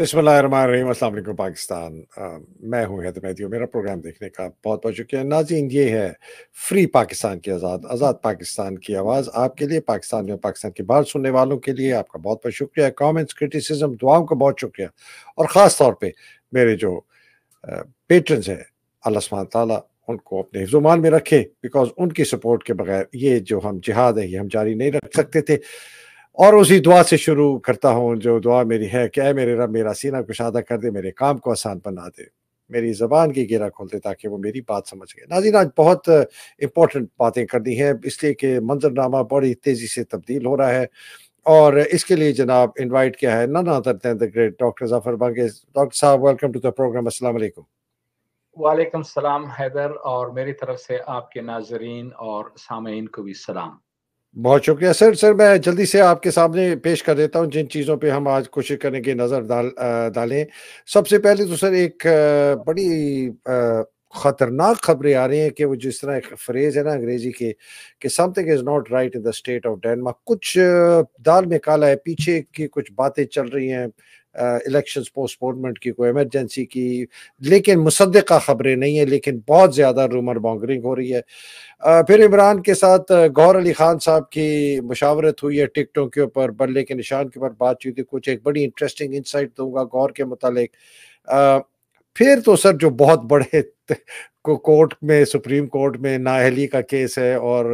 बसमिल पाकिस्तान मैं हूँ हैदर मेहदी मेरा प्रोग्राम देखने का बहुत बहुत शुक्रिया नाजीन ये है फ्री पाकिस्तान की आज़ाद आज़ाद पाकिस्तान की आवाज़ आपके लिए पाकिस्तान में पाकिस्तान के बाहर सुनने वालों के लिए आपका बहुत बहुत शुक्रिया कमेंट्स क्रिटिसिज्म दुआओं का बहुत शुक्रिया और ख़ास तौर पर मेरे जो पेटर्नस हैं अल्लाह सुबहान उनको अपने हिजुमान में रखें बिकॉज उनकी सपोर्ट के बगैर ये जो हम जिहाद है ये हम जारी नहीं रख सकते थे और उसी दुआ से शुरू करता हूँ जो दुआ मेरी है कि मेरे रब मेरा सीना कुशादा कर दे मेरे काम को आसान बना दे मेरी ज़बान की गिरा खोल दे ताकि वो मेरी बात समझ गए नाजीन आज बहुत इंपॉर्टेंट बातें करनी है इसलिए कि मंजरनामा बड़ी तेज़ी से तब्दील हो रहा है और इसके लिए जनाब इनवाइट किया है none other than the great doctor Jafar Bange doctor साहब वेलकम टू द प्रोग्राम अस्सलाम वालेकुम वालेकुम सलाम हैदर और मेरी तरफ से आपके नाजरीन और सामीन को भी सलाम बहुत शुक्रिया सर सर मैं जल्दी से आपके सामने पेश कर देता हूं जिन चीज़ों पे हम आज कोशिश करने की नज़र डाल डालें सबसे पहले तो सर एक बड़ी ख़तरनाक खबरें आ रही हैं कि वो जिस तरह एक फ्रेज़ है ना अंग्रेज़ी के कि something is not right in the state of Denmark कुछ दाल में काला है पीछे की कुछ बातें चल रही हैं इलेक्शंस पोस्टपोनमेंट की कोई एमरजेंसी की लेकिन मुसदा खबरें नहीं है लेकिन बहुत ज़्यादा रूमर मॉन्गरिंग हो रही है फिर इमरान के साथ गौर अली खान साहब की मुशावरत हुई है टिकटों के ऊपर बल्ले के निशान के ऊपर बातचीत हुई कुछ एक बड़ी इंटरेस्टिंग इंसाइट दूंगा गौर के मतलब फिर तो सर जो बहुत बड़े को कोर्ट में सुप्रीम कोर्ट में नाहली का केस है और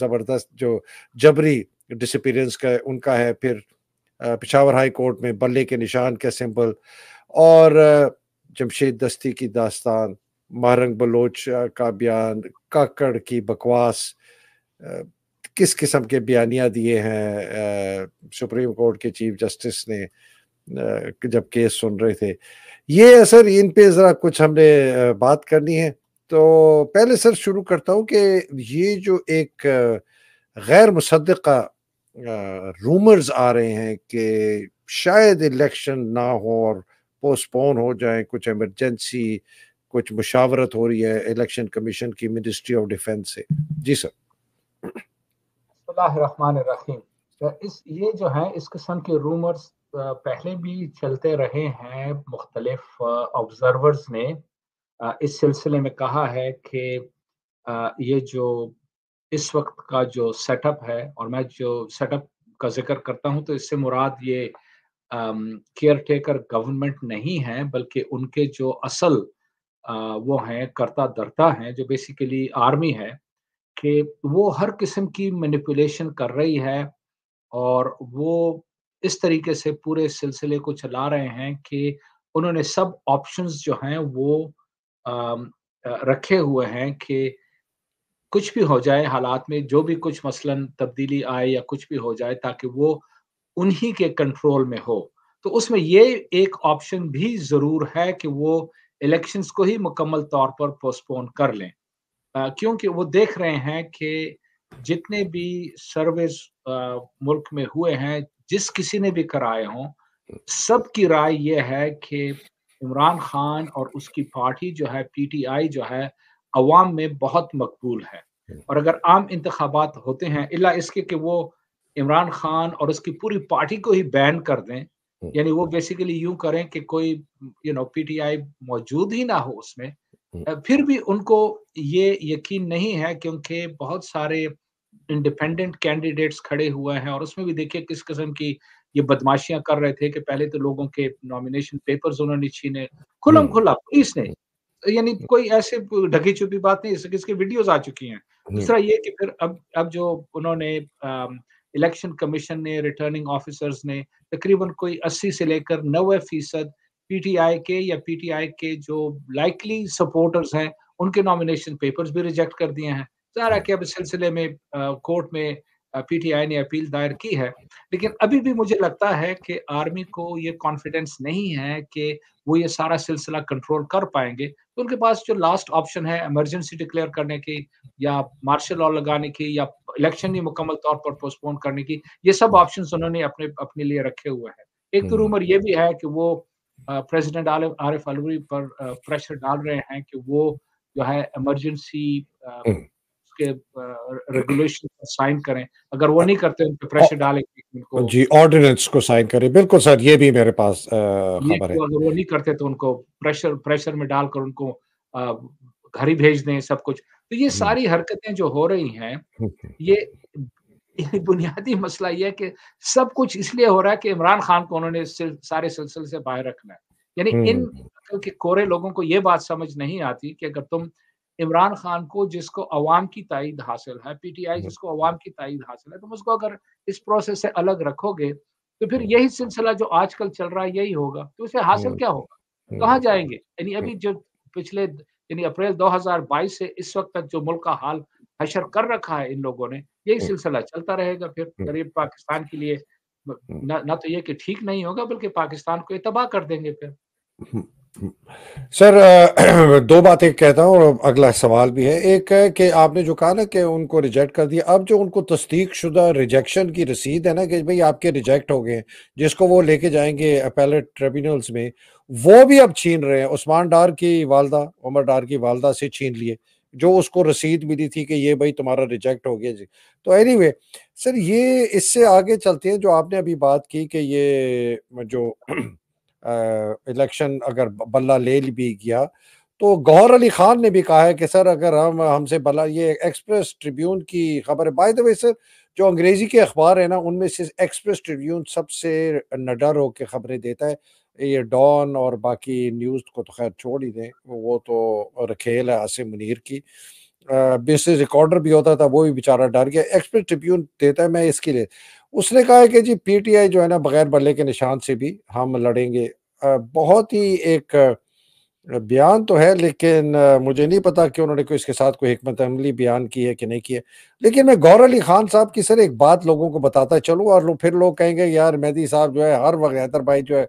ज़बरदस्त जो जबरी डिसपीरियंस का उनका है फिर पिछावर हाई कोर्ट में बल्ले के निशान का सिंबल और जमशेद दस्ती की दास्तान महारंग बलोच का बयान काकड़ की बकवास किस किस्म के बयानिया दिए हैं सुप्रीम कोर्ट के चीफ जस्टिस ने जब केस सुन रहे थे ये सर इन पे ज़रा कुछ हमने बात करनी है तो पहले सर शुरू करता हूँ कि ये जो एक गैर मुसदा रूमर्स आ रहे हैं कि शायद इलेक्शन ना हो और पोस्टपोन हो जाए कुछ एमरजेंसी कुछ मुशावरत हो रही है इलेक्शन कमीशन की मिनिस्ट्री ऑफ डिफेंस से जी सर रहीम तो इस ये जो है इस किस्म के रूमर्स पहले भी चलते रहे हैं मुख्तलिफ ऑब्जर्वर्स ने इस सिलसिले में कहा है कि ये जो इस वक्त का जो सेटअप है और मैं जो सेटअप का जिक्र करता हूं तो इससे मुराद ये केयर टेकर गवर्नमेंट नहीं है बल्कि उनके जो असल आ, वो हैं करता दरता हैं जो बेसिकली आर्मी है कि वो हर किस्म की मैनिपुलेशन कर रही है और वो इस तरीके से पूरे सिलसिले को चला रहे हैं कि उन्होंने सब ऑप्शंस जो हैं वो आ, रखे हुए हैं कि कुछ भी हो जाए हालात में जो भी कुछ मसलन तब्दीली आए या कुछ भी हो जाए ताकि वो उन्हीं के कंट्रोल में हो तो उसमें ये एक ऑप्शन भी जरूर है कि वो इलेक्शंस को ही मुकम्मल तौर पर पोस्टपोन कर लें क्योंकि वो देख रहे हैं कि जितने भी सर्विस मुल्क में हुए हैं जिस किसी ने भी कराए हों सबकी राय यह है कि इमरान खान और उसकी पार्टी जो है पीटीआई जो है अवाम में बहुत मकबूल है हम्म। और अगर आम इंतबात होते हैं इला इसके कि वो इमरान खान और उसकी पूरी पार्टी को ही बैन कर दें हम्म। यानी वो बेसिकली यूं करें कि कोई यू नो पीटीआई मौजूद ही ना हो उसमें हम्म। फिर भी उनको ये यकीन नहीं है क्योंकि बहुत सारे इंडिपेंडेंट कैंडिडेट्स खड़े हुए हैं और उसमें भी देखिए किस किस्म की ये बदमाशियां कर रहे थे कि पहले तो लोगों के नॉमिनेशन पेपर्स उन्होंने छीने खुलम खुला पुलिस ने यानी हम्म। कोई ऐसे ढकी छुपी बात नहीं इसके इसके वीडियोस आ चुकी हैं हम्म। दूसरा ये कि फिर अब अब जो उन्होंने इलेक्शन कमीशन ने रिटर्निंग ऑफिसर्स ने तकरीबन कोई 80 से लेकर नब्बे फीसद पीटीआई के या पीटीआई के जो लाइकली सपोर्टर्स हैं उनके नॉमिनेशन पेपर्स भी रिजेक्ट कर दिए हैं ज़ाहिर है हम्म। कि अब इस सिलसिले में कोर्ट में पीटीआई ने अपील दायर की है लेकिन अभी भी मुझे लगता है कि आर्मी को ये कॉन्फिडेंस नहीं है कि वो ये सारा सिलसिला कंट्रोल कर पाएंगे तो उनके पास जो लास्ट ऑप्शन है इमरजेंसी डिक्लेयर करने की या मार्शल लॉ लगाने की या इलेक्शन ही मुकम्मल तौर पर पोस्टपोन करने की ये सब ऑप्शन उन्होंने अपने अपने लिए रखे हुए हैं एक तो रूमर हम्म। ये भी है कि वो प्रेसिडेंट आरिफ अलवी पर प्रेशर डाल रहे हैं कि वो जो है इमरजेंसी उसके रेगुलेशन साइन करें अगर वो नहीं करते उन पर प्रेशर डालेंगे उनको जी ऑर्डिनेंस को साइन करें बिल्कुल सर ये भी मेरे पास खबर है तो अगर वो नहीं करते तो उनको प्रेशर प्रेशर में डालकर उनको घर ही भेज दें सब कुछ तो ये हम्म। सारी हरकतें जो हो रही हैं हम्म, हम्म। ये बुनियादी मसला ये है कि सब कुछ इसलिए हो रहा है कि इमरान खान को उन्होंने सारे सिलसिले से बाहर रखना है यानी इन के कोरे लोगों को ये बात समझ नहीं आती कि अगर तुम इमरान खान को जिसको अवाम की तइद हासिल है पीटीआई हम्म। जिसको अवाम की तइद हासिल है तुम तो उसको अगर इस प्रोसेस से अलग रखोगे तो फिर यही सिलसिला जो आजकल चल रहा है यही होगा तो उसे हासिल हम्म। क्या होगा हम्म। कहाँ जाएंगे यानी अभी जो पिछले यानी अप्रैल 2022 से इस वक्त तक जो मुल्क का हाल हशर कर रखा है इन लोगों ने यही सिलसिला चलता रहेगा फिर गरीब पाकिस्तान के लिए ना, ना तो ये कि ठीक नहीं होगा बल्कि पाकिस्तान को तबाह कर देंगे फिर सर दो बातें कहता हूँ और अगला सवाल भी है एक है कि आपने जो कहा ना कि उनको रिजेक्ट कर दिया अब जो उनको तस्दीक शुदा रिजेक्शन की रसीद है ना कि भाई आपके रिजेक्ट हो गए जिसको वो लेके जाएंगे अपेलेट ट्रिब्यूनल्स में वो भी अब छीन रहे हैं उस्मान डार की वालदा उमर डार की वालदा से छीन लिए जो उसको रसीद मिली थी कि ये भाई तुम्हारा रिजेक्ट हो गया जी तो एनी anyway, सर ये इससे आगे चलते हैं जो आपने अभी बात की कि ये जो इलेक्शन अगर बल्ला ले भी गया तो गौर अली खान ने भी कहा है कि सर अगर हम हमसे बल्ला ये एक्सप्रेस ट्रिब्यून की खबर है बाय द वे सर जो अंग्रेज़ी के अखबार है ना उनमें से एक्सप्रेस ट्रिब्यून सबसे नडर होकर खबरें देता है ये डॉन और बाकी न्यूज़ को तो खैर छोड़ ही दें वो तो रखेल है आसिम मुनीर की बेसिस रिकॉर्डर भी होता था वो भी बेचारा डर गया एक्सप्रेस ट्रिब्यून देता है मैं इसके लिए उसने कहा है कि जी पीटीआई जो है ना बगैर बल्ले के निशान से भी हम लड़ेंगे बहुत ही एक बयान तो है लेकिन मुझे नहीं पता कि उन्होंने कोई इसके साथ कोई हमत अमली बयान की है कि नहीं की है लेकिन मैं गौर अली खान साहब की सर एक बात लोगों को बताता चलूँ और लो, फिर लोग कहेंगे यार मेहदी साहब जो है हर वक्त हैदर भाई जो है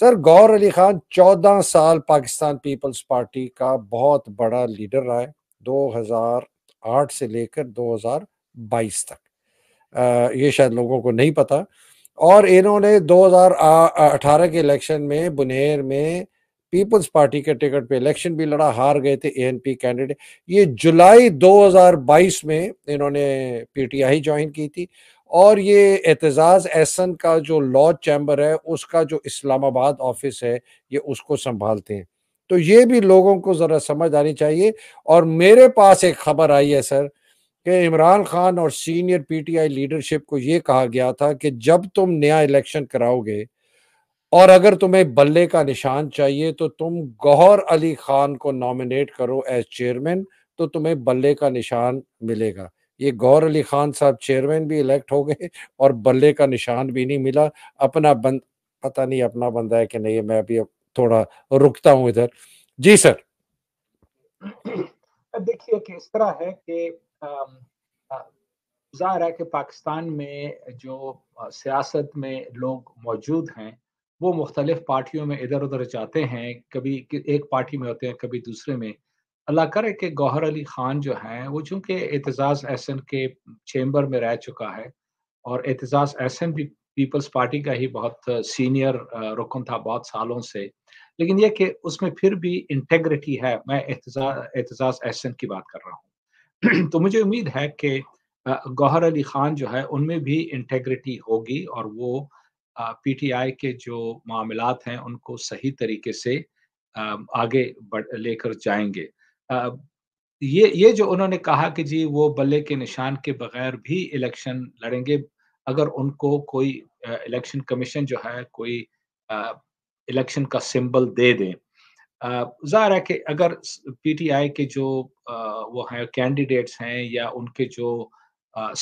सर गौर अली खान चौदह साल पाकिस्तान पीपल्स पार्टी का बहुत बड़ा लीडर रहा है 2008 से लेकर 2022 तक ये शायद लोगों को नहीं पता और इन्होंने 2018 के इलेक्शन में बुनेर में पीपल्स पार्टी के टिकट पे इलेक्शन भी लड़ा हार गए थे एएनपी कैंडिडेट ये जुलाई 2022 में इन्होंने पीटीआई ज्वाइन की थी और ये एतजाज़ एहसन का जो लॉ चैम्बर है उसका जो इस्लामाबाद ऑफिस है ये उसको संभालते हैं तो ये भी लोगों को ज़रा समझ आनी चाहिए और मेरे पास एक खबर आई है सर कि इमरान खान और सीनियर पीटीआई लीडरशिप को ये कहा गया था कि जब तुम नया इलेक्शन कराओगे और अगर तुम्हें बल्ले का निशान चाहिए तो तुम गौहर अली खान को नॉमिनेट करो एज चेयरमैन तो तुम्हें बल्ले का निशान मिलेगा ये गौर अली खान साहब चेयरमैन भी इलेक्ट हो गए और बल्ले का निशान भी नहीं मिला अपना बंद पता नहीं अपना बंदा है कि नहीं मैं अभी थोड़ा रुकता हूं इधर जी सर देखिए कि इस तरह है कि जाहिर है कि पाकिस्तान में जो सियासत में लोग मौजूद हैं वो मुख्तलिफ पार्टियों में इधर उधर जाते हैं कभी एक पार्टी में होते हैं कभी दूसरे में अल्लाह करे कि गौहर अली खान जो हैं वो चूंकि एतजाज़ एहसन के चेम्बर में रह चुका है और एतजाज़ एहसन भी पीपल्स पार्टी का ही बहुत सीनियर रुकन था बहुत सालों से लेकिन यह कि उसमें फिर भी इंटेग्रिटी है मैं एहतजाज एहसन की बात कर रहा हूँ तो मुझे उम्मीद है कि गौहर अली खान जो है उनमें भी इंटेग्रिटी होगी और वो पीटीआई के जो मामलात हैं उनको सही तरीके से आगे लेकर जाएंगे ये ये जो उन्होंने कहा कि जी वो बल्ले के निशान के बगैर भी इलेक्शन लड़ेंगे अगर उनको कोई इलेक्शन कमीशन जो है कोई इलेक्शन का सिंबल दे दें ज़ाहिर है कि अगर पीटीआई के जो वो हैं कैंडिडेट्स हैं या उनके जो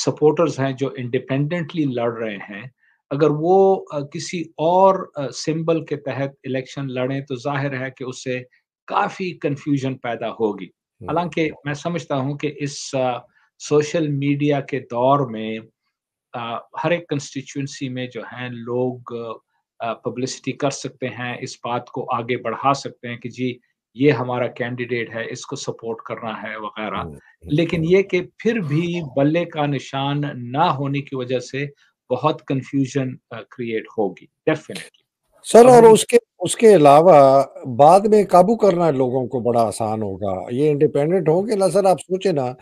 सपोर्टर्स हैं जो इंडिपेंडेंटली लड़ रहे हैं अगर वो किसी और सिंबल के तहत इलेक्शन लड़ें तो जाहिर है कि उससे काफ़ी कन्फ्यूजन पैदा होगी हम्म। हालांकि मैं समझता हूं कि इस सोशल मीडिया के दौर में आ, हर एक कंस्टिट्यूंसी में जो हैं लोग पब्लिसिटी कर सकते हैं इस बात को आगे बढ़ा सकते हैं कि जी ये हमारा कैंडिडेट है इसको सपोर्ट करना है वगैरह हम्म, हम्म, लेकिन हम्म। ये कि फिर भी बल्ले का निशान ना होने की वजह से बहुत कंफ्यूजन क्रिएट होगी डेफिनेटली सर और उसके उसके अलावा बाद में काबू करना लोगों को बड़ा आसान होगा ये इंडिपेंडेंट होंगे ना सर आप सोचे ना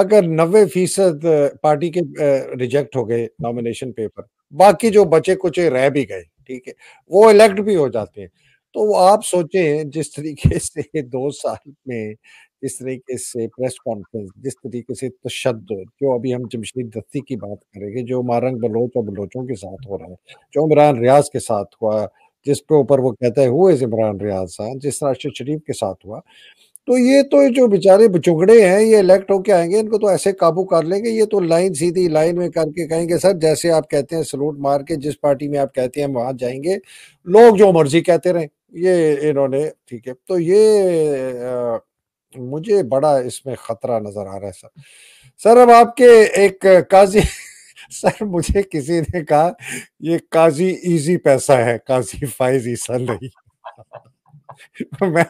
अगर नब्बे फीसद पार्टी के रिजेक्ट हो गए नॉमिनेशन पेपर बाकी जो बचे कुछ रह भी गए ठीक है वो इलेक्ट भी हो जाते हैं तो आप सोचें जिस तरीके से दो साल में जिस तरीके से प्रेस कॉन्फ्रेंस जिस तरीके से तशद जो अभी हम जमशेद दस्ती की बात करेंगे जो मारंग बलोच और बलोचों के साथ हो रहा है जो इमरान रियाज के साथ हुआ जिसके ऊपर वो कहता है हुए इमरान रियाज साहब जिस तरह शरीफ के साथ हुआ तो ये तो जो बेचारे बचुगड़े हैं ये इलेक्ट होके आएंगे इनको तो ऐसे काबू कर लेंगे ये तो लाइन सीधी लाइन में करके कहेंगे सर जैसे आप कहते हैं सलूट मार के जिस पार्टी में आप कहते हैं वहां जाएंगे लोग जो मर्जी कहते रहे ये इन्होंने ठीक है तो ये आ, मुझे बड़ा इसमें खतरा नजर आ रहा है सर सर अब आपके एक काजी सर मुझे किसी ने कहा ये काजी इजी पैसा है काजी फाइज ईसा नहीं मैं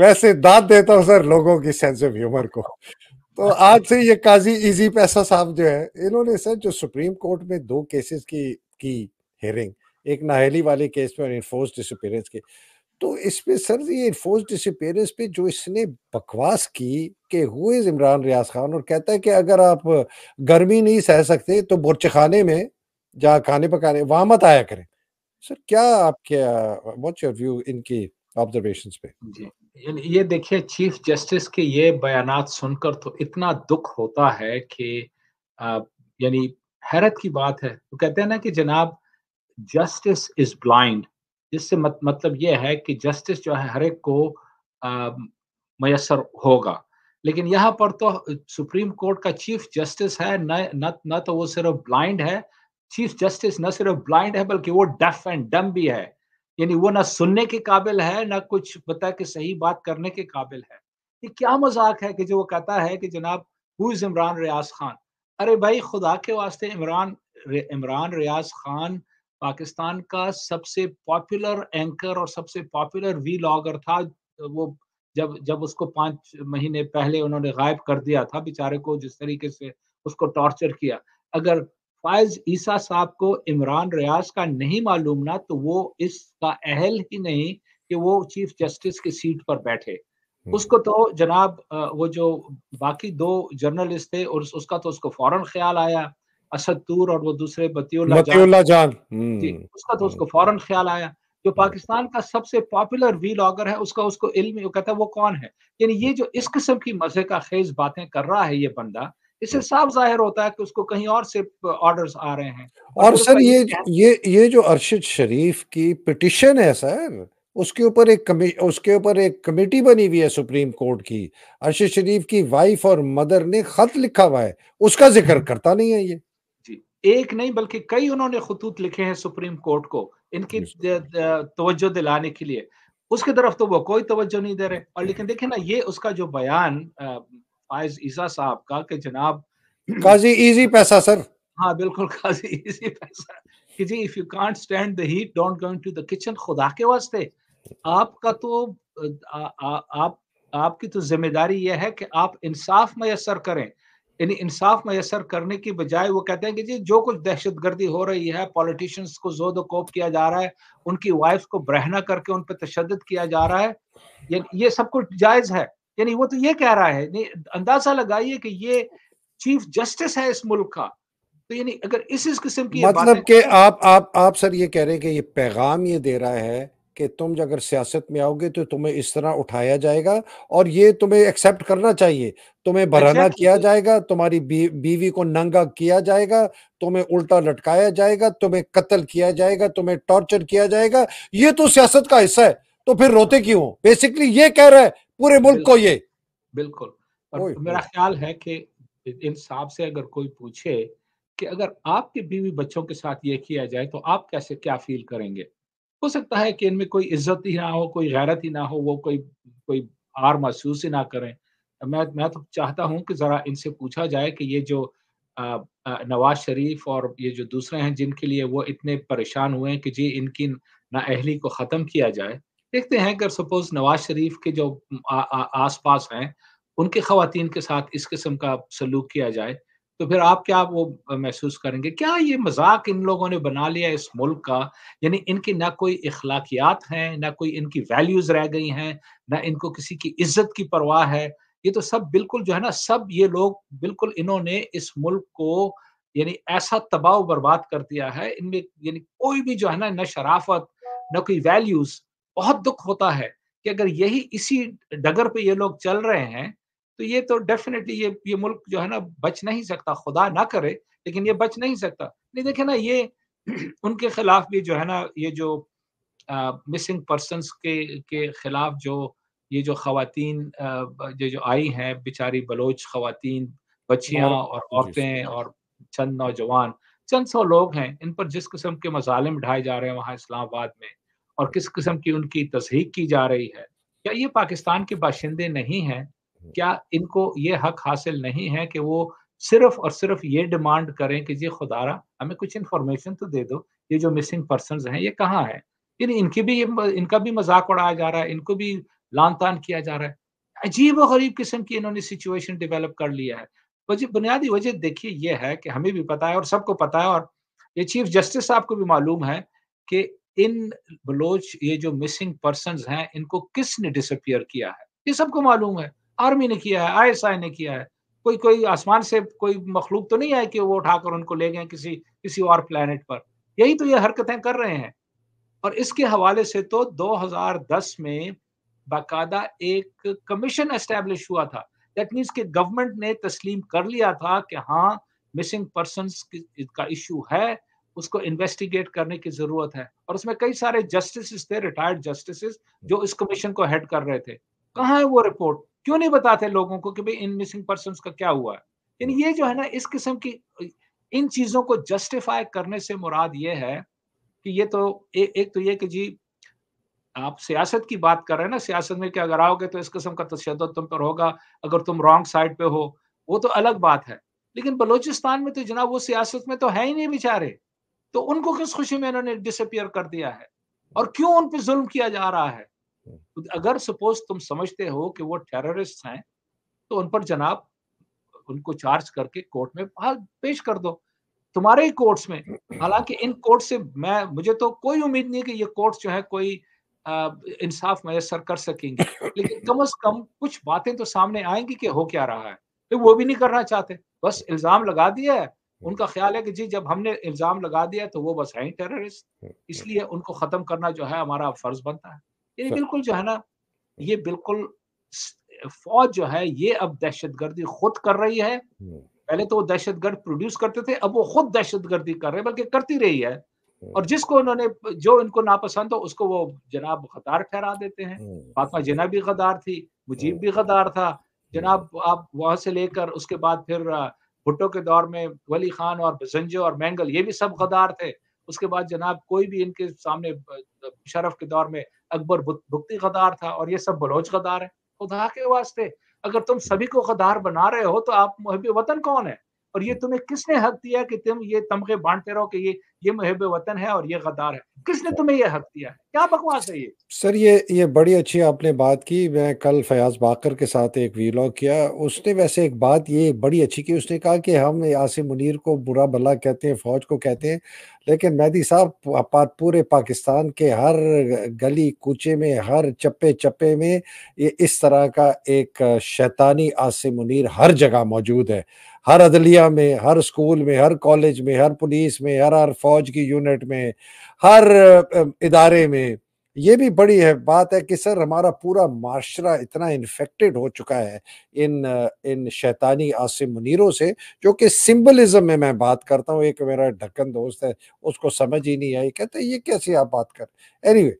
मैं सिद्धांत देता हूँ सर लोगों की सेंस ऑफ ह्यूमर को तो आज से ये काजी इजी पैसा साहब जो है इन्होंने सर जो सुप्रीम कोर्ट में दो केसेस की की हेयरिंग एक नाहली वाले केस में और इन्फोर्स डिसपेरेंस के तो इसमें सर ये इन्फोर्स डिसपेरेंस पे जो इसने बकवास की कि हुए इमरान रियाज खान और कहता है कि अगर आप गर्मी नहीं सह सकते तो बुरचखाने में जहाँ खाने पकाने वहाँ मत आया करें सर क्या आपके वॉट्स योर व्यू इनकी ऑब्जर्वेशन पे ये देखिए चीफ जस्टिस के ये बयान सुनकर तो इतना दुख होता है कि यानी हैरत की बात है वो तो कहते हैं ना कि जनाब जस्टिस इज ब्लाइंड जिससे मत, मतलब ये है कि जस्टिस जो है हर एक को मैसर होगा लेकिन यहाँ पर तो सुप्रीम कोर्ट का चीफ जस्टिस है न न तो वो सिर्फ ब्लाइंड है चीफ जस्टिस न सिर्फ ब्लाइंड है बल्कि वो डफ एंड डम भी है यानी वो ना सुनने के काबिल है ना कुछ बता के सही बात करने के काबिल है ये क्या मजाक है कि जो वो कहता है कि जनाब हु इज इमरान रियाज खान अरे भाई खुदा के वास्ते इमरान इमरान रियाज खान पाकिस्तान का सबसे पॉपुलर एंकर और सबसे पॉपुलर वी लॉगर था वो जब जब उसको पांच महीने पहले उन्होंने गायब कर दिया था बेचारे को जिस तरीके से उसको टॉर्चर किया अगर फायज ईसा साहब को इमरान रियाज का नहीं मालूम ना तो वो इसका अहल ही नहीं कि वो चीफ जस्टिस की सीट पर बैठे हम्म। उसको तो जनाब वो जो बाकी दो जर्नलिस्ट थे और उसका तो उसको फौरन ख्याल आया असद तूर और वो दूसरे बतियोला जान, जान। जी हम्म। उसका तो उसको फौरन ख्याल आया जो हम्म। पाकिस्तान का सबसे पॉपुलर वी लॉगर है उसका उसको इल्म कहता है वो कौन है यानी ये जो इस किस्म की मजे का खेज बातें कर रहा है ये बंदा इससे साफ जाहिर होता है कि उसको कहीं और से ऑर्डर्स आ रहे हैं और, और सर ये ये ये जो अरशद शरीफ की पिटिशन है सर उसके ऊपर एक कमी उसके ऊपर एक कमेटी बनी हुई है सुप्रीम कोर्ट की अरशद शरीफ की वाइफ और मदर ने खत लिखा हुआ है उसका जिक्र करता नहीं है ये जी एक नहीं बल्कि कई उन्होंने खतूत लिखे हैं सुप्रीम कोर्ट को इनकी तवज्जो दिलाने के लिए उसकी तरफ तो वो कोई तवज्जो नहीं दे रहे और लेकिन देखे ना ये उसका जो बयान फायज ईसा साहब का कि जनाब काजी इजी पैसा सर हाँ बिल्कुल काजी इजी पैसा कि जी if you can't stand the heat don't going to the kitchen खुदा के वास्ते आपका तो आप आपकी तो जिम्मेदारी यह है कि आप इंसाफ मैसर करें यानी इंसाफ मैसर करने की बजाय वो कहते हैं कि जी जो कुछ दहशत गर्दी हो रही है पॉलिटिशियंस को जोद कोप किया जा रहा है उनकी वाइफ को ब्रहना करके उन पर तशद किया जा रहा है ये सब कुछ जायज़ है यानी वो तो ये कह रहा है अंदाजा लगाइए कि ये चीफ जस्टिस है इस मुल्क का तो यानी अगर इस इस किस्म की मतलब कि आप आप आप सर ये कह रहे हैं कि ये पैगाम ये दे रहा है कि तुम अगर सियासत में आओगे तो तुम्हें इस तरह उठाया जाएगा और ये तुम्हें एक्सेप्ट करना चाहिए तुम्हें भराना किया जाएगा तुम्हारी बी, बीवी को नंगा किया जाएगा तुम्हें उल्टा लटकाया जाएगा तुम्हें कत्ल किया जाएगा तुम्हें टॉर्चर किया जाएगा ये तो सियासत का हिस्सा है तो फिर रोते क्यों बेसिकली ये कह रहा है पूरे मुल्क को ये बिल्कुल और मेरा ख्याल है कि इन साहब से अगर कोई पूछे कि अगर आपके बीवी बच्चों के साथ ये किया जाए तो आप कैसे क्या फील करेंगे हो सकता है कि इनमें कोई इज्जत ही ना हो कोई गैरत ही ना हो वो कोई कोई आर महसूस ही ना करें मैं मैं तो चाहता हूं कि ज़रा इनसे पूछा जाए कि ये जो नवाज शरीफ और ये जो दूसरे हैं जिनके लिए वो इतने परेशान हुए हैं कि जी इनकी अहली को ख़त्म किया जाए देखते हैं अगर सपोज नवाज शरीफ के जो आस पास हैं उनके खातन के साथ इस किस्म का सलूक किया जाए तो फिर आप क्या वो महसूस करेंगे क्या ये मजाक इन लोगों ने बना लिया इस मुल्क का यानी इनकी ना कोई अखलाकियात हैं ना कोई इनकी वैल्यूज रह गई हैं ना इनको किसी की इज्जत की परवाह है ये तो सब बिल्कुल जो है ना सब ये लोग बिल्कुल इन्होंने इस मुल्क को यानी ऐसा तबाह बर्बाद कर दिया है इनमें यानी कोई भी जो है ना ना शराफत ना कोई वैल्यूज बहुत दुख होता है कि अगर यही इसी डगर पे ये लोग चल रहे हैं तो ये तो डेफिनेटली ये ये मुल्क जो है ना बच नहीं सकता खुदा ना करे लेकिन ये बच नहीं सकता नहीं देखे ना ये उनके खिलाफ भी जो है ना ये जो मिसिंग पर्सन के के खिलाफ जो ये जो खातन ये जो आई हैं बेचारी बलोच खातन बच्चिया और औरतें और चंद नौजवान चंद सौ लोग हैं इन पर जिस किस्म के मजालिम ढाए जा रहे हैं वहाँ इस्लामाबाद में और किस किस्म की उनकी तस्हीक की जा रही है क्या ये पाकिस्तान के बाशिंदे नहीं हैं हम्म। क्या इनको ये हक हासिल नहीं है कि वो सिर्फ और सिर्फ ये डिमांड करें कि जी खुदारा हमें कुछ इन्फॉर्मेशन तो दे दो ये जो मिसिंग पर्सन हैं ये कहाँ हैं इन इनकी भी इनका भी मजाक उड़ाया जा रहा है इनको भी लान तान किया जा रहा है अजीब व गरीब किस्म की इन्होंने सिचुएशन डेवलप कर लिया है वजह बुनियादी वजह देखिए यह है कि हमें भी पता है और सबको पता है और ये चीफ जस्टिस साहब को भी मालूम है कि इन बलोच ये जो मिसिंग पर्सन हैं इनको किसने डिसअपियर किया है ये सबको मालूम है आर्मी ने किया है आईएसआई ने किया है कोई कोई आसमान से कोई मखलूक तो नहीं आया कि वो उठाकर उनको ले गए किसी किसी और प्लान पर यही तो ये हरकतें कर रहे हैं और इसके हवाले से तो 2010 में बाकायदा एक कमीशन एस्टेब्लिश हुआ था दैट मीन्स कि गवर्नमेंट ने तस्लीम कर लिया था कि हाँ मिसिंग पर्सन का इशू है उसको इन्वेस्टिगेट करने की जरूरत है और उसमें कई सारे जस्टिस थे रिटायर्ड जस्टिस जो इस कमीशन को हेड कर रहे थे कहाँ है वो रिपोर्ट क्यों नहीं बताते लोगों को कि भाई इन मिसिंग पर्सन का क्या हुआ है यानी ये जो है ना इस किस्म की इन चीजों को जस्टिफाई करने से मुराद ये है कि ये तो ए, एक तो ये कि जी आप सियासत की बात कर रहे हैं ना सियासत में कि अगर आओगे तो इस किस्म का तशद तुम पर होगा अगर तुम रॉन्ग साइड पे हो वो तो अलग बात है लेकिन बलोचिस्तान में तो जनाब वो सियासत में तो है ही नहीं बेचारे तो उनको किस खुशी में इन्होंने डिसअपियर कर दिया है और क्यों उन पर जुल्म किया जा रहा है तो अगर सपोज तुम समझते हो कि वो टेररिस्ट हैं तो उन पर जनाब उनको चार्ज करके कोर्ट में पेश कर दो तुम्हारे ही कोर्ट्स में हालांकि इन कोर्ट से मैं मुझे तो कोई उम्मीद नहीं कि ये कोर्ट जो है कोई इंसाफ मैसर कर सकेंगे लेकिन कम अज कम कुछ बातें तो सामने आएंगी कि हो क्या रहा है तो वो भी नहीं करना चाहते बस इल्जाम लगा दिया है हम्म। उनका ख्याल है कि जी जब हमने इल्जाम लगा दिया तो वो बस है टेररिस्ट हम्म, हम्म। इसलिए उनको खत्म करना जो है हमारा फर्ज बनता है ये बिल्कुल जो है ना ये बिल्कुल फौज जो है ये अब दहशतगर्दी खुद कर रही है पहले तो वो दहशतगर्द प्रोड्यूस करते थे अब वो खुद दहशतगर्दी कर रहे हैं बल्कि करती रही है और जिसको उन्होंने जो इनको नापसंद हो उसको वो जनाब गदार ठहरा देते हैं फातमा जना भी गदार थी मुजीब भी गदार था जनाब आप वहां से लेकर उसके बाद फिर भुट्टो के दौर में वली खान और बजंजो और मैंगल ये भी सब गदार थे उसके बाद जनाब कोई भी इनके सामने शरफ के दौर में अकबर भुक्ति गदार था और ये सब बलोच गदार है खुदा के वास्ते अगर तुम सभी को गदार बना रहे हो तो आप मुहब वतन कौन है और ये तुम्हें किसने हक दिया कि तुम ये तमगे बांटते रहो कि ये ये मुहब वतन है और ये गद्दार है किसने तुम्हें ये हक दिया है क्या बकवास है ये सर ये ये बड़ी अच्छी आपने बात की मैं कल फयाज बाकर के साथ एक वीलॉग किया उसने वैसे एक बात ये बड़ी अच्छी की उसने कहा कि हम यासिम मुनीर को बुरा भला कहते हैं फौज को कहते हैं लेकिन मैदी साहब पूरे पाकिस्तान के हर गली कूचे में हर चप्पे चप्पे में ये इस तरह का एक शैतानी आसिम मुनीर हर जगह मौजूद है हर अदलिया में हर स्कूल में हर कॉलेज में हर पुलिस में हर हर फौज की यूनिट में हर इदारे में ये भी बड़ी है बात है कि सर हमारा पूरा माशरा इतना इन्फेक्टेड हो चुका है इन इन शैतानी आसिम मुनीरों से जो कि सिंबलिज्म में मैं बात करता हूँ एक मेरा ढक्कन दोस्त है उसको समझ ही नहीं आई कहते ये कैसे आप बात कर एनीवे anyway,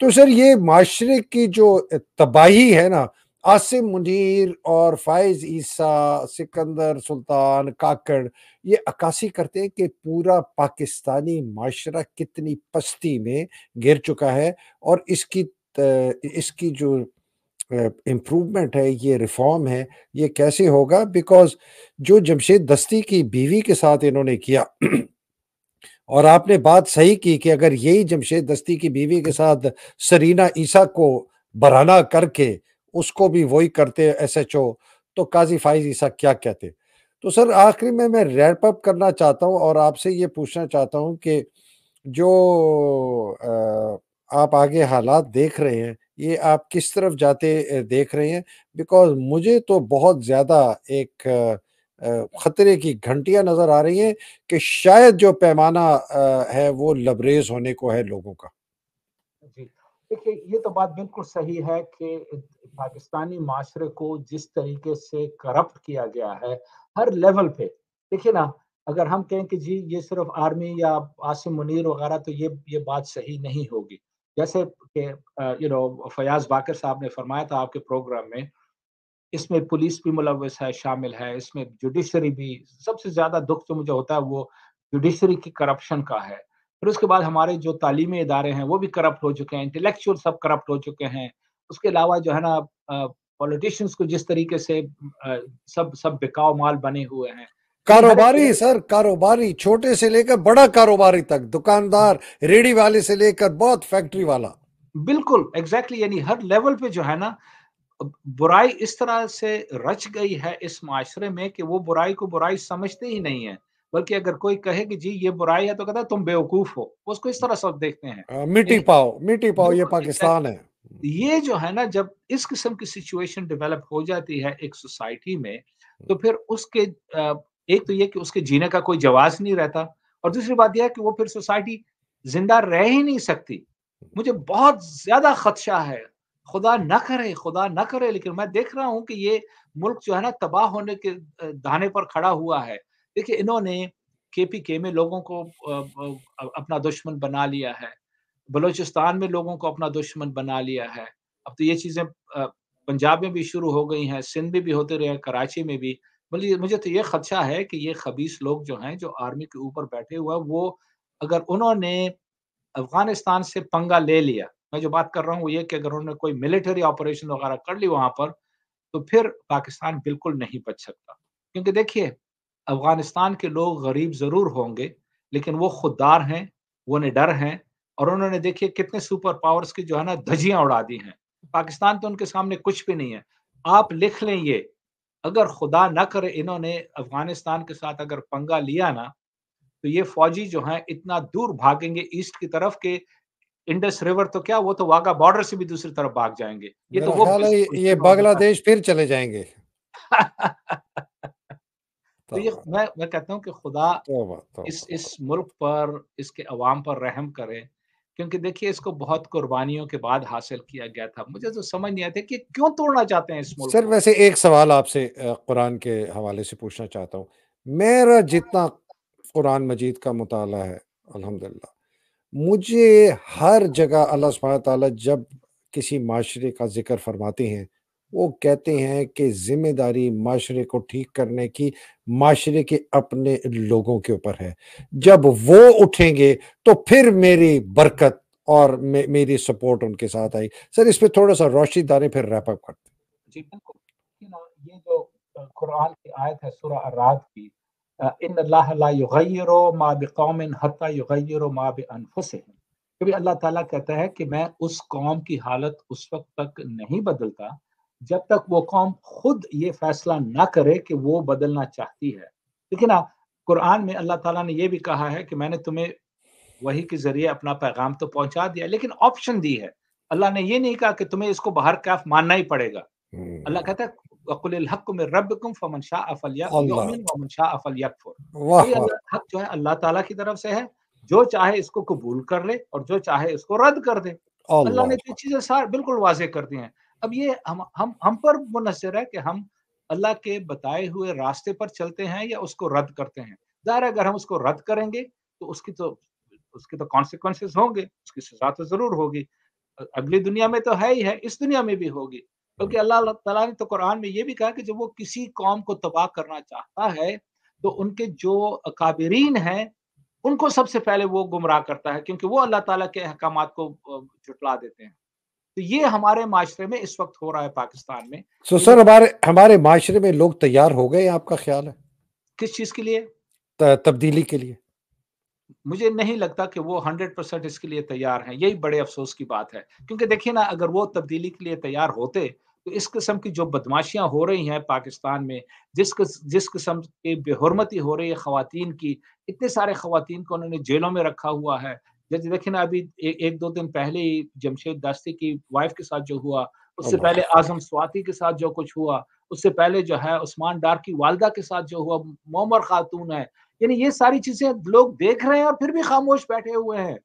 तो सर ये माशरे की जो तबाही है ना आसिम मुनीर और फायज ईसा सिकंदर सुल्तान काकड़ ये अक्सी करते हैं कि पूरा पाकिस्तानी माशरा कितनी पस्ती में गिर चुका है और इसकी इसकी जो इम्प्रूवमेंट है ये रिफॉर्म है ये कैसे होगा बिकॉज जो जमशेद दस्ती की बीवी के साथ इन्होंने किया और आपने बात सही की कि अगर यही जमशेद दस्ती की बीवी के साथ सरीना ईसा को बराना करके उसको भी वही करते एस एच ओ तो काजी फाइज ईसा क्या कहते तो सर आखिरी में मैं रैप अप करना चाहता हूँ और आपसे ये पूछना चाहता हूँ कि जो आप आगे हालात देख रहे हैं ये आप किस तरफ जाते देख रहे हैं बिकॉज मुझे तो बहुत ज़्यादा एक ख़तरे की घंटियां नज़र आ रही हैं कि शायद जो पैमाना है वो लबरेज होने को है लोगों का देखिए ये तो बात बिल्कुल सही है कि पाकिस्तानी माशरे को जिस तरीके से करप्ट किया गया है हर लेवल पे देखिए ना अगर हम कहें कि जी ये सिर्फ आर्मी या आसिम मुनीर वगैरह तो ये ये बात सही नहीं होगी जैसे यू नो फयाज बाकर साहब ने फरमाया था आपके प्रोग्राम में इसमें पुलिस भी मुलवस है शामिल है इसमें जुडिशरी भी सबसे ज्यादा दुख जो मुझे होता है वो जुडिशरी की करप्शन का है फिर उसके बाद हमारे जो तालीमी इदारे हैं वो भी करप्ट हो चुके हैं इंटेलेक्चुअल सब करप्ट हो चुके हैं उसके अलावा जो है ना पॉलिटिशियंस को जिस तरीके से आ, सब सब बिकाव माल बने हुए हैं कारोबारी सर कारोबारी छोटे से लेकर बड़ा कारोबारी तक दुकानदार रेडी वाले से लेकर बहुत फैक्ट्री वाला बिल्कुल एग्जैक्टली exactly, यानी हर लेवल पे जो है ना बुराई इस तरह से रच गई है इस माशरे में कि वो बुराई को बुराई समझते ही नहीं है बल्कि अगर कोई कहे कि जी ये बुराई है तो कहता है तुम बेवकूफ हो उसको इस तरह सब देखते हैं मिट्टी पाओ मिट्टी पाओ ये पाकिस्तान है ये जो है ना जब इस किस्म की सिचुएशन डेवलप हो जाती है एक सोसाइटी में तो फिर उसके एक तो ये कि उसके जीने का कोई जवाब नहीं रहता और दूसरी बात यह है कि वो फिर सोसाइटी जिंदा रह ही नहीं सकती मुझे बहुत ज्यादा खदशा है खुदा ना करे खुदा ना करे लेकिन मैं देख रहा हूं कि ये मुल्क जो है ना तबाह होने के दाने पर खड़ा हुआ है देखिए इन्होंने के पी के में लोगों को अपना दुश्मन बना लिया है बलूचिस्तान में लोगों को अपना दुश्मन बना लिया है अब तो ये चीज़ें पंजाब में भी शुरू हो गई हैं सिंध में भी होते रहे कराची में भी बल्कि मुझे तो ये खदशा है कि ये खबीस लोग जो हैं जो आर्मी के ऊपर बैठे हुए वो अगर उन्होंने अफगानिस्तान से पंगा ले लिया मैं जो बात कर रहा हूँ वो ये कि अगर उन्होंने कोई मिलिट्री ऑपरेशन वगैरह कर ली वहाँ पर तो फिर पाकिस्तान बिल्कुल नहीं बच सकता क्योंकि देखिए अफगानिस्तान के लोग गरीब ज़रूर होंगे लेकिन वो खुददार हैं वो निडर हैं और उन्होंने देखिए कितने सुपर पावर्स की जो है ना धजियां उड़ा दी हैं पाकिस्तान तो उनके सामने कुछ भी नहीं है आप लिख लें ये अगर खुदा न करे इन्होंने अफगानिस्तान के साथ अगर पंगा लिया ना तो ये फौजी जो है इतना दूर भागेंगे ईस्ट की तरफ के इंडस रिवर तो क्या वो तो वाघा बॉर्डर से भी दूसरी तरफ भाग जाएंगे ये तो वो ये, ये बांग्लादेश फिर चले जाएंगे तो ये तो मैं मैं कहता हूँ कि खुदा तो, तो, इस इस मुल्क पर इसके अवाम पर रहम करे क्योंकि देखिए इसको बहुत कुर्बानियों के बाद हासिल किया गया था मुझे तो समझ नहीं आता कि क्यों तोड़ना चाहते हैं इस मुल्क सर वैसे एक सवाल आपसे कुरान के हवाले से पूछना चाहता हूँ मेरा जितना कुरान मजीद का मताल है अल्हम्दुलिल्लाह मुझे हर जगह अल्लाह सुबह जब किसी माशरे का जिक्र फरमाते हैं वो कहते हैं कि जिम्मेदारी माशरे को ठीक करने की माशरे के अपने लोगों के ऊपर है जब वो उठेंगे तो फिर मेरी बरकत और मे, मेरी सपोर्ट उनके साथ आई सर इस पर थोड़ा सा रोशनी दारे फिर रैप अप करते जी बिल्कुल ये जो कुरान की आयत है सूरह अराद की इन अल्लाह ला युगैरो मा बिकौमिन हत्ता युगैरो मा बिअनफुसिहिम क्योंकि अल्लाह ताला कहता है कि मैं उस कौम की हालत उस वक्त तक नहीं बदलता जब तक वो कौम खुद ये फैसला ना करे कि वो बदलना चाहती है लेकिन ना कुरान में अल्लाह ताला ने ये भी कहा है कि मैंने तुम्हें वही के जरिए अपना पैगाम तो पहुंचा दिया लेकिन ऑप्शन दी है अल्लाह ने ये नहीं कहा कि तुम्हें इसको बाहर कैफ मानना ही पड़ेगा हम्म। अल्लाह कहता है शाह तो जो है अल्लाह ताला की तरफ से है जो चाहे इसको कबूल कर ले और जो चाहे इसको रद्द कर दे अल्लाह ने ये चीजें बिल्कुल वाजे कर दी हैं अब ये हम हम हम पर मुनसर है कि हम अल्लाह के बताए हुए रास्ते पर चलते हैं या उसको रद्द करते हैं ज़ाहिर अगर हम उसको रद्द करेंगे तो उसकी तो उसके तो कॉन्सिक्वेंसेस होंगे उसकी सजा तो ज़रूर होगी अगली दुनिया में तो है ही है इस दुनिया में भी होगी क्योंकि अल्लाह तला ने तो कुरान में ये भी कहा कि जब वो किसी कौम को तबाह करना चाहता है तो उनके जो अकाबरीन हैं उनको सबसे पहले वो गुमराह करता है क्योंकि वो अल्लाह ताला के अहकाम को जुटला देते हैं तो ये हमारे माशरे में इस वक्त हो रहा है पाकिस्तान में तो so, सर हमारे हमारे माशरे में लोग तैयार हो गए आपका ख्याल है किस चीज के लिए तब्दीली के लिए मुझे नहीं लगता कि वो हंड्रेड परसेंट इसके लिए तैयार हैं यही बड़े अफसोस की बात है क्योंकि देखिए ना अगर वो तब्दीली के लिए तैयार होते तो इस किस्म की जो बदमाशियां हो रही हैं पाकिस्तान में जिस जिस किस्म की बेहरमती हो रही है खातन की इतने सारे खातन को उन्होंने जेलों में रखा हुआ है जैसे देखे ना अभी ए, एक दो दिन पहले ही जमशेद दास्ती की वाइफ के साथ जो हुआ उससे पहले आजम स्वाति के साथ जो कुछ हुआ उससे पहले जो है उस्मान डार की वालदा के साथ जो हुआ मोमर खातून है यानी ये सारी चीजें लोग देख रहे हैं और फिर भी खामोश बैठे हुए हैं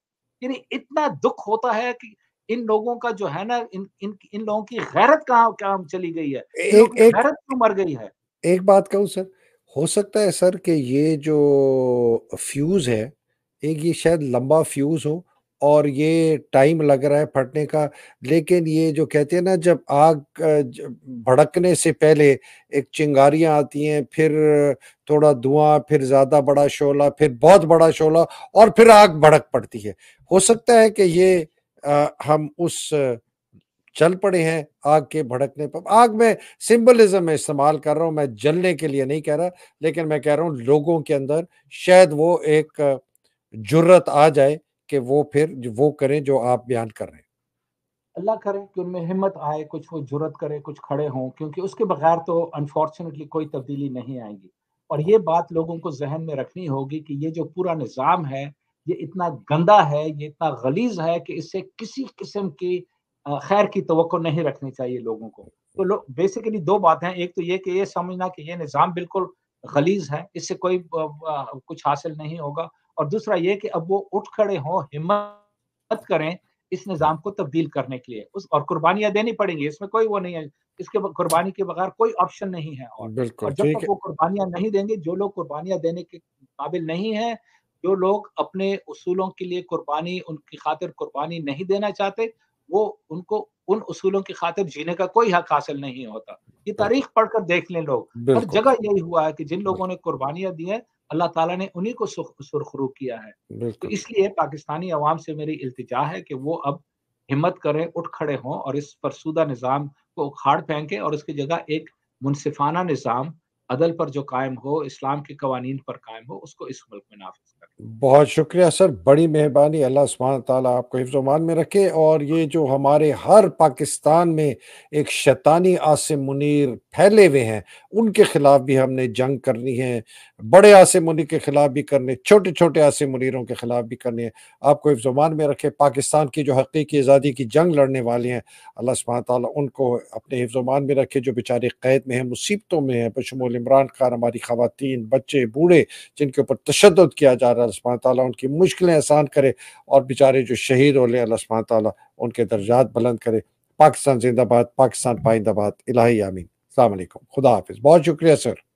यानी इतना दुख होता है कि इन लोगों का जो है ना इन इन इन लोगों की गैरत कहाँ क्या चली गई है एक, एक गैरत क्यों मर गई है एक बात कहूँ सर हो सकता है सर कि ये जो फ्यूज है एक ये शायद लंबा फ्यूज़ हो और ये टाइम लग रहा है फटने का लेकिन ये जो कहते हैं ना जब आग भड़कने से पहले एक चिंगारियाँ आती हैं फिर थोड़ा धुआँ फिर ज़्यादा बड़ा शोला फिर बहुत बड़ा शोला और फिर आग भड़क पड़ती है। हो सकता है कि ये आ, हम उस चल पड़े हैं आग के भड़कने पर। आग में सिंबलिज्म में इस्तेमाल कर रहा हूँ मैं जलने के लिए नहीं कह रहा लेकिन मैं कह रहा हूँ लोगों के अंदर शायद वो एक जरूरत आ जाए कि वो फिर वो करें जो आप बयान कर रहे हैं अल्लाह करे कि उनमें हिम्मत आए कुछ वो जरूरत करे कुछ खड़े हों क्योंकि उसके बगैर तो अनफॉर्चुनेटली कोई तब्दीली नहीं आएगी और ये बात लोगों को जहन में रखनी होगी कि ये जो पूरा निज़ाम है ये इतना गंदा है ये इतना गलीज है कि इससे किसी किस्म की खैर की तो नहीं रखनी चाहिए लोगों को तो लोग बेसिकली दो बात है एक तो ये कि ये समझना कि ये निज़ाम बिल्कुल गलीज है इससे कोई आ, आ, कुछ हासिल नहीं होगा और दूसरा ये कि अब वो उठ खड़े हों हिम्मत करें इस निज़ाम को तब्दील करने के लिए उस और कुर्बानियां देनी पड़ेंगी इसमें कोई वो नहीं है इसके कुर्बानी के बगैर कोई ऑप्शन नहीं है और, और जब तक वो कुर्बानियां नहीं देंगे जो लोग कुर्बानियां देने के काबिल नहीं है जो लोग अपने उसूलों के लिए कुर्बानी उनकी खातिर कुर्बानी नहीं देना चाहते वो उनको उन उसूलों की खातिर जीने का कोई हक हासिल नहीं होता ये तारीख पढ़कर देख लें लोग हर जगह यही हुआ है कि जिन लोगों ने कुर्बानियां दी हैं अल्लाह ताला ने उन्हीं को सुरखरू किया है तो इसलिए पाकिस्तानी अवाम से मेरी इल्तिजा है कि वो अब हिम्मत करें उठ खड़े हों और इस परसुदा निज़ाम को उखाड़ फेंकें और उसकी जगह एक मुनसिफाना निज़ाम अदल पर जो कायम हो इस्लाम के कवानीन पर कायम हो उसको इस मुल्क में नाफिज बहुत शुक्रिया सर बड़ी मेहरबानी अल्लाह सुबहान ताला आपको हिफ्जमान में रखे और ये जो हमारे हर पाकिस्तान में एक शैतानी आसिम मुनीर फैले हुए हैं उनके ख़िलाफ़ भी हमने जंग करनी है बड़े आसिम मुनीर के ख़िलाफ़ भी करने छोटे छोटे आसिम मुनीरों के ख़िलाफ़ भी करने हैं आपको हिफ्जमान में रखे पाकिस्तान की जो हकीकी आज़ादी की जंग लड़ने वाले हैं अल्लाह सुबहान ताली उनको अपने हिफ्जमान में रखे जो बेचारे क़ैद में हैं मुसीबतों में हैं बशमूल इमरान खान हमारी खातन बच्चे बूढ़े जिनके ऊपर तशद किया जा अल्लाह ताला उनकी मुश्किलें आसान करे और बेचारे जो शहीद हो लें अल्लाह सुबहान उनके दर्जात बुलंद करे पाकिस्तान जिंदाबाद पाकिस्तान पाइंदाबाद इलाही आमीन अलैक्म खुदा हाफिज़ बहुत शुक्रिया सर